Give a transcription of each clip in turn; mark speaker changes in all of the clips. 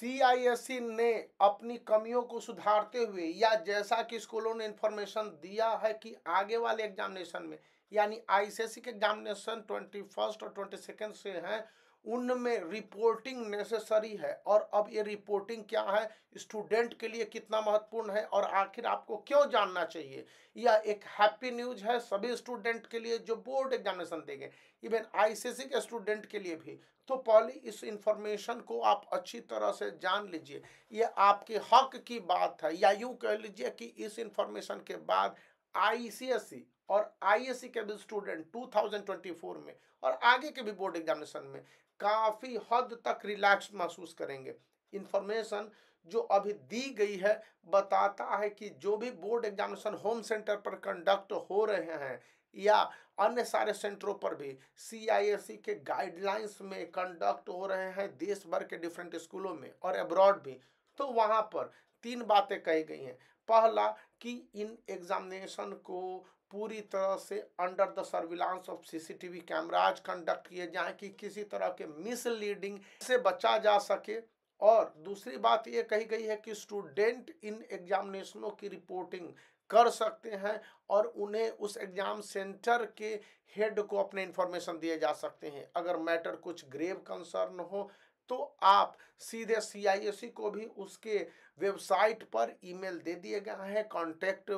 Speaker 1: CISCE ने अपनी कमियों को सुधारते हुए या जैसा कि स्कूलों ने इन्फॉर्मेशन दिया है कि आगे वाले एग्जामिनेशन में यानी आईसीएसई के एग्जामिनेशन ट्वेंटी फर्स्ट और ट्वेंटी सेकेंड से हैं उनमें रिपोर्टिंग नेसेसरी है और अब ये रिपोर्टिंग क्या है स्टूडेंट के लिए कितना महत्वपूर्ण है और आखिर आपको क्यों जानना चाहिए यह एक हैप्पी न्यूज है सभी स्टूडेंट के लिए जो बोर्ड एग्जामिनेशन देंगे इवन आईसीसी के स्टूडेंट के लिए भी तो पहले इस इंफॉर्मेशन को आप अच्छी तरह से जान लीजिए ये आपके हक की बात है या यूँ कह लीजिए कि इस इंफॉर्मेशन के बाद आई और आईएससी e के भी स्टूडेंट 2024 में और आगे के भी बोर्ड एग्जामिनेशन में काफ़ी हद तक रिलैक्स महसूस करेंगे इन्फॉर्मेशन जो अभी दी गई है बताता है कि जो भी बोर्ड एग्जामिनेशन होम सेंटर पर कंडक्ट हो रहे हैं या अन्य सारे सेंटरों पर भी सी e के गाइडलाइंस में कंडक्ट हो रहे हैं देश भर के डिफरेंट स्कूलों में और अब्रॉड भी तो वहाँ पर तीन बातें कही गई हैं पहला कि इन एग्जामिनेशन को पूरी तरह से under the surveillance of CCTV cameras conduct किए जाएं कि किसी तरह के मिसलीडिंग से बचा जा सके और दूसरी बात ये कही गई है कि स्टूडेंट इन एग्जामिनेशनों की रिपोर्टिंग कर सकते हैं और उन्हें उस एग्ज़ाम सेंटर के हेड को अपने इन्फॉर्मेशन दिए जा सकते हैं अगर मैटर कुछ ग्रेव कंसर्न हो तो आप सीधे सीआईएससी e को भी उसके वेबसाइट पर ईमेल दे दिए गए हैं कॉन्टैक्ट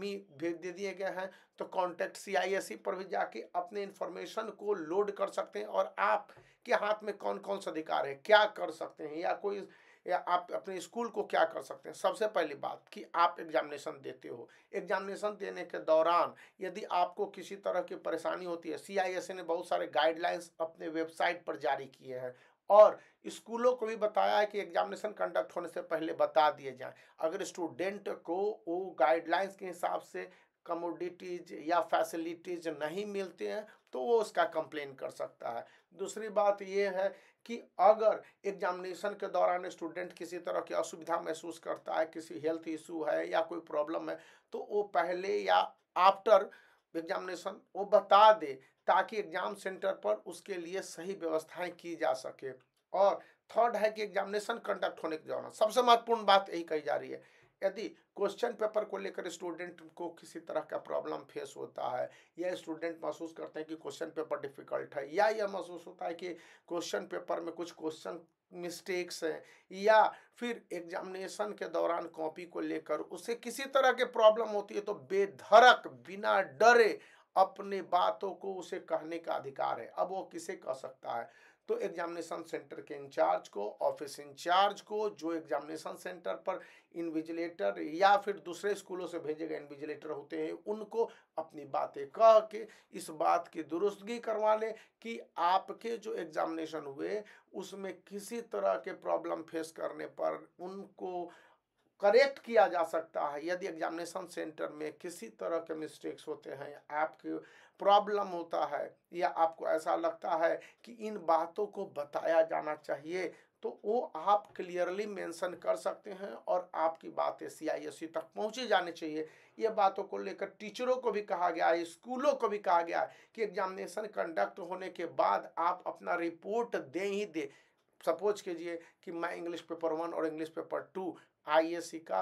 Speaker 1: मी भेज दे दिए गए हैं तो कॉन्टैक्ट सीआईएससी e पर भी जाके अपने इन्फॉर्मेशन को लोड कर सकते हैं और आप के हाथ में कौन कौन सा अधिकार है क्या कर सकते हैं या कोई या आप अपने स्कूल को क्या कर सकते हैं सबसे पहली बात कि आप एग्जामिनेशन देते हो एग्जामिनेशन देने के दौरान यदि आपको किसी तरह की परेशानी होती है सी e ने बहुत सारे गाइडलाइंस अपने वेबसाइट पर जारी किए हैं और स्कूलों को भी बताया है कि एग्जामिनेशन कंडक्ट होने से पहले बता दिए जाएं अगर स्टूडेंट को वो गाइडलाइंस के हिसाब से कमोडिटीज या फैसिलिटीज नहीं मिलते हैं तो वो उसका कंप्लेन कर सकता है दूसरी बात ये है कि अगर एग्जामिनेशन के दौरान स्टूडेंट किसी तरह की असुविधा महसूस करता है किसी हेल्थ इशू है या कोई प्रॉब्लम है तो वो पहले या आफ्टर एग्जामिनेशन वो बता दे ताकि एग्ज़ाम सेंटर पर उसके लिए सही व्यवस्थाएं की जा सके और थर्ड है कि एग्जामिनेशन कंडक्ट होने के दौरान सबसे महत्वपूर्ण बात यही कही जा रही है यदि क्वेश्चन पेपर को लेकर स्टूडेंट को किसी तरह का प्रॉब्लम फेस होता है या स्टूडेंट महसूस करते हैं कि क्वेश्चन पेपर डिफ़िकल्ट है या यह महसूस होता है कि क्वेश्चन पेपर में कुछ क्वेश्चन मिस्टेक्स हैं या फिर एग्जामिनेशन के दौरान कॉपी को लेकर उसे किसी तरह के प्रॉब्लम होती है तो बेधड़क बिना डरे अपने बातों को उसे कहने का अधिकार है अब वो किसे कह सकता है तो एग्जामिनेशन सेंटर के इंचार्ज को ऑफिस इंचार्ज को जो एग्जामिनेशन सेंटर पर इन्विजिलेटर या फिर दूसरे स्कूलों से भेजे गए इन्विजिलेटर होते हैं उनको अपनी बातें कह के इस बात की दुरुस्तगी करवा लें कि आपके जो एग्जामिनेशन हुए उसमें किसी तरह के प्रॉब्लम फेस करने पर उनको करेक्ट किया जा सकता है यदि एग्जामिनेशन सेंटर में किसी तरह के मिस्टेक्स होते हैं आपके प्रॉब्लम होता है या आपको ऐसा लगता है कि इन बातों को बताया जाना चाहिए तो वो आप क्लियरली मेंशन कर सकते हैं और आपकी बातें सी आई एस सी तक पहुँची जानी चाहिए ये बातों को लेकर टीचरों को भी कहा गया है स्कूलों को भी कहा गया है कि एग्जामिनेशन कंडक्ट होने के बाद आप अपना रिपोर्ट दें ही दें सपोज कीजिए कि मैं इंग्लिश पेपर वन और इंग्लिश पेपर टू आईएससी का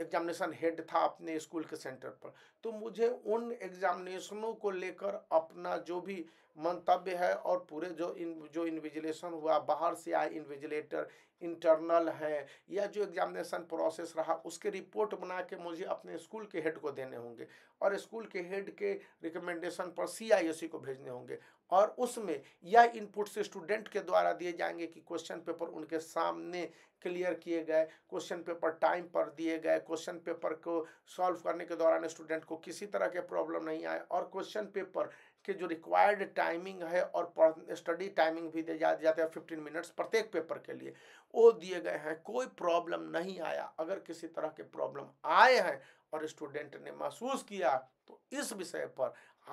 Speaker 1: एग्जामिनेशन हेड था अपने स्कूल के सेंटर पर तो मुझे उन एग्जामिनेशनों को लेकर अपना जो भी मंतव्य है और पूरे जो इन जो इन्विजिलेशन हुआ बाहर से आए इन्विजिलेटर इंटरनल है या जो एग्जामिनेशन प्रोसेस रहा उसके रिपोर्ट बना के मुझे अपने स्कूल के हेड को देने होंगे और स्कूल के हेड के रिकमेंडेशन पर सी e को भेजने होंगे और उसमें यह इनपुट्स स्टूडेंट के द्वारा दिए जाएंगे कि क्वेश्चन पेपर उनके सामने क्लियर किए गए क्वेश्चन पेपर टाइम पर दिए गए क्वेश्चन पेपर को सॉल्व करने के दौरान स्टूडेंट को किसी तरह के प्रॉब्लम नहीं आए और क्वेश्चन पेपर के जो रिक्वायर्ड टाइमिंग है और स्टडी टाइमिंग भी दे जाते हैं फिफ्टीन मिनट्स प्रत्येक पेपर के लिए वो दिए गए हैं कोई प्रॉब्लम नहीं आया अगर किसी तरह के प्रॉब्लम आए हैं और स्टूडेंट ने महसूस किया तो इस विषय पर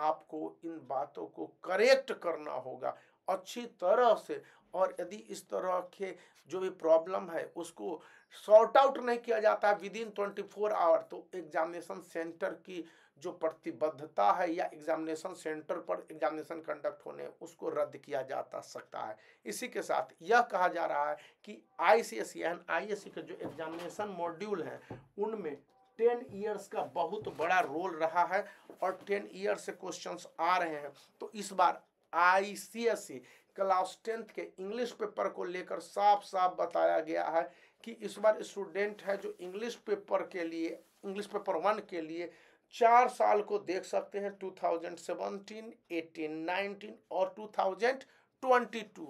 Speaker 1: आपको इन बातों को करेक्ट करना होगा अच्छी तरह से और यदि इस तरह के जो भी प्रॉब्लम है उसको शॉर्ट आउट नहीं किया जाता है within twenty four hour तो एग्जामिनेशन सेंटर की जो प्रतिबद्धता है या एग्जामिनेशन सेंटर पर एग्जामिनेशन कंडक्ट होने उसको रद्द किया जाता सकता है इसी के साथ यह कहा जा रहा है कि I C S N I S के जो एग्जामिनेशन मॉड्यूल हैं उनमें टेन ईयर्स का बहुत बड़ा रोल रहा है और टेन ईयर से क्वेश्चंस आ रहे हैं तो इस बार I C S C class tenth के इंग्लिश पेपर को लेकर साफ साफ बताया गया है कि इस बार स्टूडेंट है जो इंग्लिश पेपर के लिए इंग्लिश पेपर वन के लिए चार साल को देख सकते हैं 2017, 18, 19 और 2022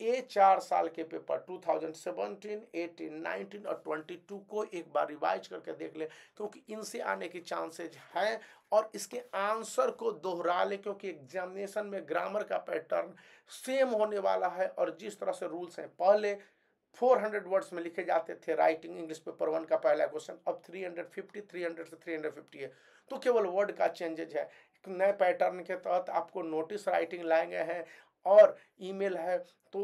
Speaker 1: ये चार साल के पेपर 2017, 18, 19 और 22 को एक बार रिवाइज करके देख ले क्योंकि इनसे आने के चांसेज हैं और इसके आंसर को दोहरा ले क्योंकि एग्जामिनेशन में ग्रामर का पैटर्न सेम होने वाला है और जिस तरह से रूल्स हैं पहले 400 वर्ड्स में लिखे जाते थे राइटिंग इंग्लिश पेपर वन का पहला क्वेश्चन अब 350 300 से 350 है तो केवल वर्ड का चेंजेज है नए पैटर्न के तहत आपको नोटिस राइटिंग लाए गए हैं और ईमेल है तो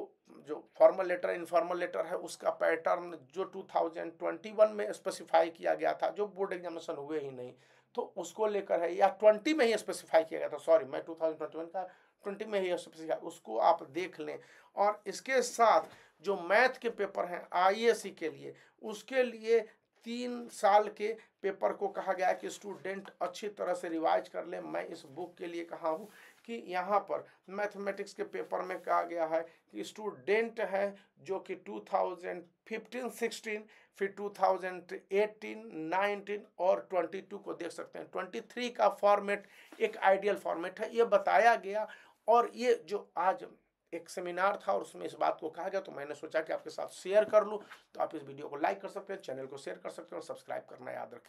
Speaker 1: जो फॉर्मल लेटर इनफॉर्मल लेटर है उसका पैटर्न जो 2021 में स्पेसिफाई किया गया था जो बोर्ड एग्जामिनेशन हुए ही नहीं तो उसको लेकर है या 20 में ही स्पेसिफाई किया गया था सॉरी मैं 2021 का 20 में ही स्पेसिफाई उसको आप देख लें और इसके साथ जो मैथ के पेपर हैं आईएससी e के लिए उसके लिए तीन साल के पेपर को कहा गया कि स्टूडेंट अच्छी तरह से रिवाइज कर ले मैं इस बुक के लिए कहा हूँ कि यहाँ पर मैथमेटिक्स के पेपर में कहा गया है कि स्टूडेंट है जो कि 2015 16 फिर 2018 19 और 22 को देख सकते हैं 23 का फॉर्मेट एक आइडियल फॉर्मेट है ये बताया गया और ये जो आज एक सेमिनार था और उसमें इस बात को कहा गया तो मैंने सोचा कि आपके साथ शेयर कर लूँ तो आप इस वीडियो को लाइक कर सकते हैं चैनल को शेयर कर सकते हैं और सब्सक्राइब करना याद रखें